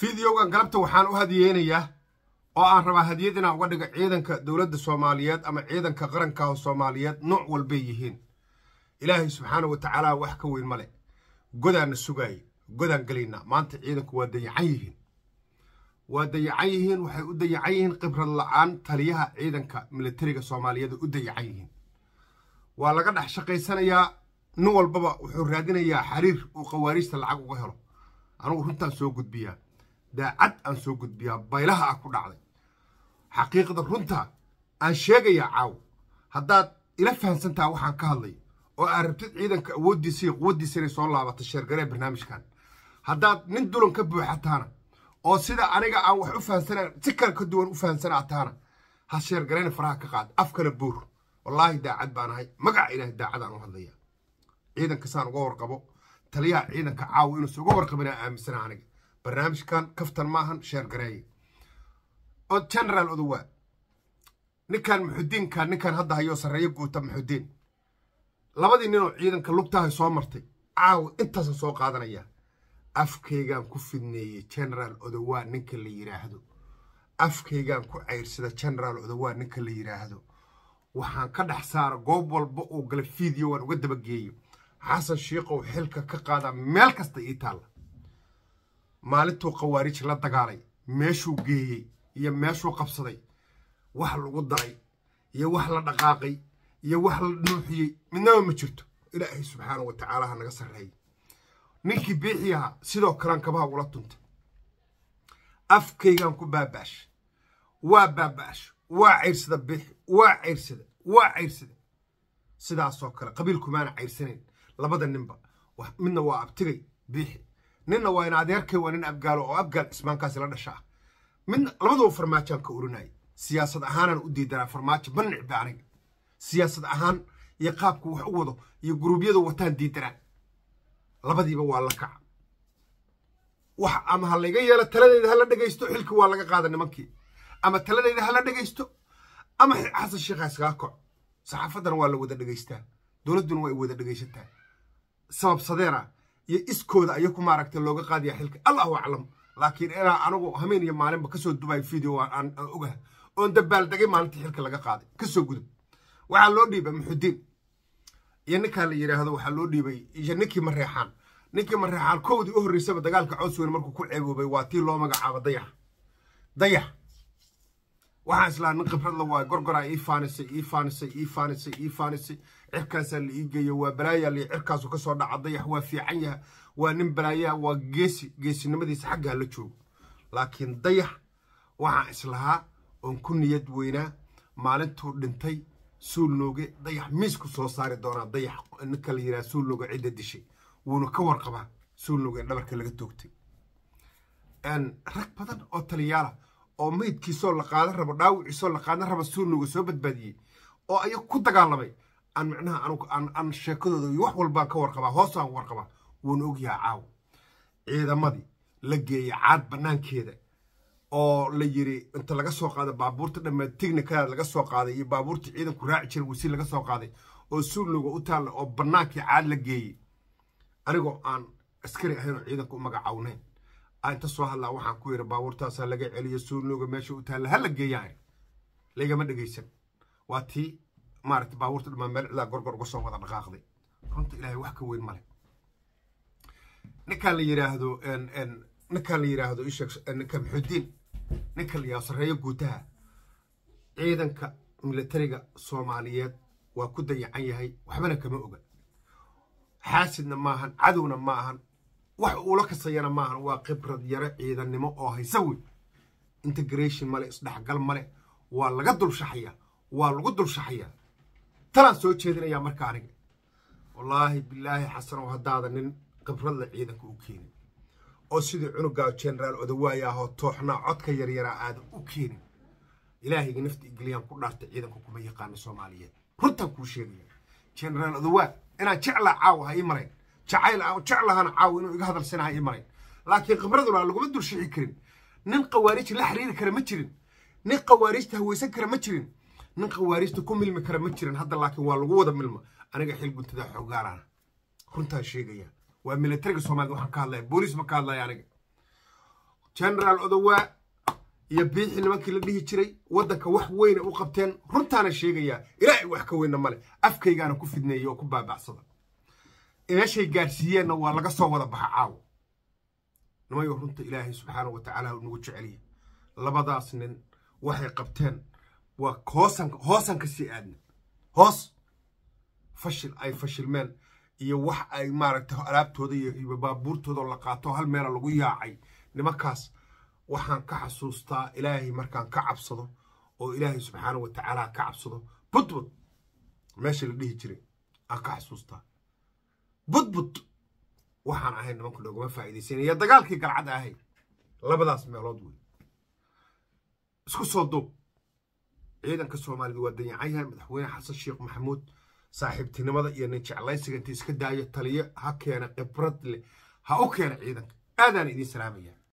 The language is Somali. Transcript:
fideogan galabta waxaan u hadiyeynayaa oo aan rabaa hadiyad inaan uga dhigo ciidanka dowladda soomaaliyeed ama ciidanka qarankaah soomaaliyeed nooc walbay yihiin ilaahay subxaana wa tacaala wax ka weyn male godaanna sugaaya godaan gelaynaa maanta ciidanku waa dayacan yihiin waa dayacan yihiin waxay u dayacan yihiin khibrad la-aan taliyaha ciidanka militariga soomaaliyeed u dayacan yihiin waa laga dhex shaqaysanayaa nin walbaba wuxuu raadinayaa xiriir uu khawaarijta lacag uga helo anugu runtaan soo gudbiyaa daacad aan soo gudbiyaa baylaha ah ku dhacday xaqiiqda runta aan sheegayaa caaw haddaad ila fahamsantaha waxaan ka hadlay oo aad rabtid ciidanka awooddiisa iyo quwaddiisa inay soo laabata sheergareha barnaamijkan haddaad nin dulan ka buuxataana oo sida aniga aan wax u fahamsanayn si kale ka duwan u fahamsanaa taana ha sheergareena faraha ka qaad afkana buur wallaahi daacad baan ahay magaca ilaahay daacadaan u hadlaya ciidanka saan uga warqabo taliyaha ciidanka caawa inuusa uga warqabinaa aaminsana aniga barnaamijkan kaftan maahan sheer gareeye oo genaraal odowaa ninkan muxudiinkan ninkan hadda hayoo sarreeyo guuta muxudiin labadii ninoo ciidanka lugtahay soo martay caawa intaasaan soo qaadanaya afkaygaan ku fidneeyey general odowa ninka la yidhaahdo afkaygaan ku ceyrsada general o'dowa ninka la yidhaahdo waxaan ka dhex saara goob walba uu gala fiidyo waan uga dabageeyo xasan shiikow xilka ka qaadaa meel kasta ii taalla maalintuu khawaarij la dagaalay meeshuu geeyey iyo meeshuu qabsaday wax lagu daray iyo wax la dhaqaaqay iyo wax la nuuxiyey midnaba ma jirto ilaahay subxaana wa ha naga sarreeyey ninkii biixii ahaa sidoo kalean kabaha ula tunta afkaygan ku baaba'ash waa baaba'ash waa cayrsada biixi waa cayrsada waa cayrsada sidaasoo kale qabiilku maana cayrsanayn labada ninba midna waa abtigay biixi ninna waa in adeerkay waa nin abgaalo oo abgaal ismaankaasi la dhasha ah midna labadaba farmaajaan ka urinaya siyaasad ahaanaan u diidanaa farmaajo ma nicba aniga siyaasad ahaan iyo qaabku wax u wado iyo guruubyadu wataan diidanaa labadiiba waa la kaca wax ama ha laga yeelo taladeyda hala la dhegaysto xilki waa laga qaada nimankii ama taladeyda hala la dhegaysto ama xasan sheekh iskaga koc saxaafaddana waa la wada dhegaystaa dowladduna waa ay wada dhegaysataa sababsadeena iyo iskooda ayaa ku maaragta looga qaadaya xilka allahu aclam laakiin inaa anigu hameen iyo maalinba kasoo dubay video aan ogaha oon dabaaldegay maalinta xilka laga qaaday kasoo gudub waxaa loo dhiibay muxudiin iyo ninkaa la yidhaahdo waxaa loo dhiibay iyo ninkii mareexaan ninkii mareexaan kowdii u horreysaba dagaalka coos codsweyn markuu ku ceeboobay waa tii loo magacaabo dayax dayax waxaan islaa nin khibradla waa gorgoraa ii faanisay ii faanisay ii faanisay ii faanisay cirkaasaa la ii geeyo waa balaayaa cirkaasu ka soo dhaca dayax waa fiican yaha waa nin balaayaha waa geesi geesinimadiisa xaggaa la joogo laakiin dayax waxaan islahaa oon ku niyad weynaa maalintuu dhintay suulnooge dayax miisku soo saari doonaa dayax ninka la yidhaha suulnooge cidda dishay wuuna ka warqabaa suulnooge dhabarka laga toogtay rag badan oo taliyaala ah, oo meydkiisoo la qaadan rabo dhaawaciisoo la qaadan raba suu soo badbaadiyey oo ayaga ku dagaalamay aan micnaha anugu aan sheekadooda wax walbaan ka warqabaa hoosaan warqabaa wuuna ogyahaa caawa ciidamadii la geeyey caad banaankeeda oo la yiri inta laga soo qaaday baabuurta dhammaan tignikada laga soo qaaday iyo baabuurta ciidanku raaci jira wasiir laga soo qaaday oo suulnuga u taalla oo banaankii caad la geeyey anigoo aan askari ahayn oo ciidanku u magacawnayn inta soo hadlaa waxaan ku yiri baabuurtaasaa laga celiya suunooga meesha u taalla hala geeyaa laygama dhegaysan waa tii maarata baabuurta dhamaan meel cidaa gorgor uga soo wada dhaqaaqday runta ilaahay wax ka weyn male ninkaa la yidhaahdo ninkaa la yiraahdo isheeg ninka maxudiin ninka la yidhahdo sarreeyo guutaha ciidanka militariga soomaaliyeed waa ku dayacan yahay waxbana kama oga xaasidna maahan cadowna maahan wax uula kasayana maahan waa khibrad yare ciidannimo oo haysa wey integration male isdhexgal male waa laga dulshaxayaa waa lagu dulshaxayaa talaan soo jeedinayaa marka aniga wallaahi bilaahi xasanow haddaada nin khibradla ciidanka u keenin oo sidii cunugaa jenaraal odawaaya ahoo tooxnaa codka yaryaraa aadan u keenin ilaahayga nafta igliyaan ku dhaartay ciidanka kuma yaqaano soomaaliyeed runtaan kuu sheegaya jenaraal odawaa inaan jeclaa caawa ha ii marayn jacayl aan jeclahan caaw inuu iga hadalsinaha ii malayn laakiin khibraduna laguma dulshici karin nin khawaarij la xiriiri kara ma jirin nin khawaarijta haweysan kara ma jirin nin khawaarijta ku milmi kara ma jirin hadda laakiin waa lagu wada milma aniga xil guntada xoogaalana runtaan sheegaya waa milatariga soomaalida waxaan ka hadlaya booliis ma ka hadlaya aniga genaraal odowa iyo biixi nimankii la dhihi jiray waddanka wax weyna u qabteen runtaana sheegayaa ilaahay wax ka weyna male afkaygaana ku fidneeya oo ku baabacsada meeshay gaadhsiiyeenna waa laga soo wada baxa caawo nimayo runta ilaahay subxaana wa tacaala nagu jeceliya labadaas nin waxay qabteen waa hoosan ka sii aadna hoos fashil ay fashilmeen iyo wax ay maaragta alaabtooda iyo baabuurtooda la qaato hal meela lagu yaacay nimankaas waxaan ka xasuustaa ilaahay markaan ka cabsado oo ilaahay subxaana wa tacaala ka cabsado budbud meesha la dhihi jiray aan ka xasuustaa budbud waxaan ahay nimanku dhogama faa'iidaysanaya dagaalkii galcad ahay labadaas meelood wey isku soo duub ciidanka soomaalidu waa danyacayah madaxweyne xasan sheekh maxamuud saaxiibtinimada iyo nin jeclaysiga inta iska daayo taliyo ha keena khibrad leh ha u keena ciidanka aadaan idiin salaamayaa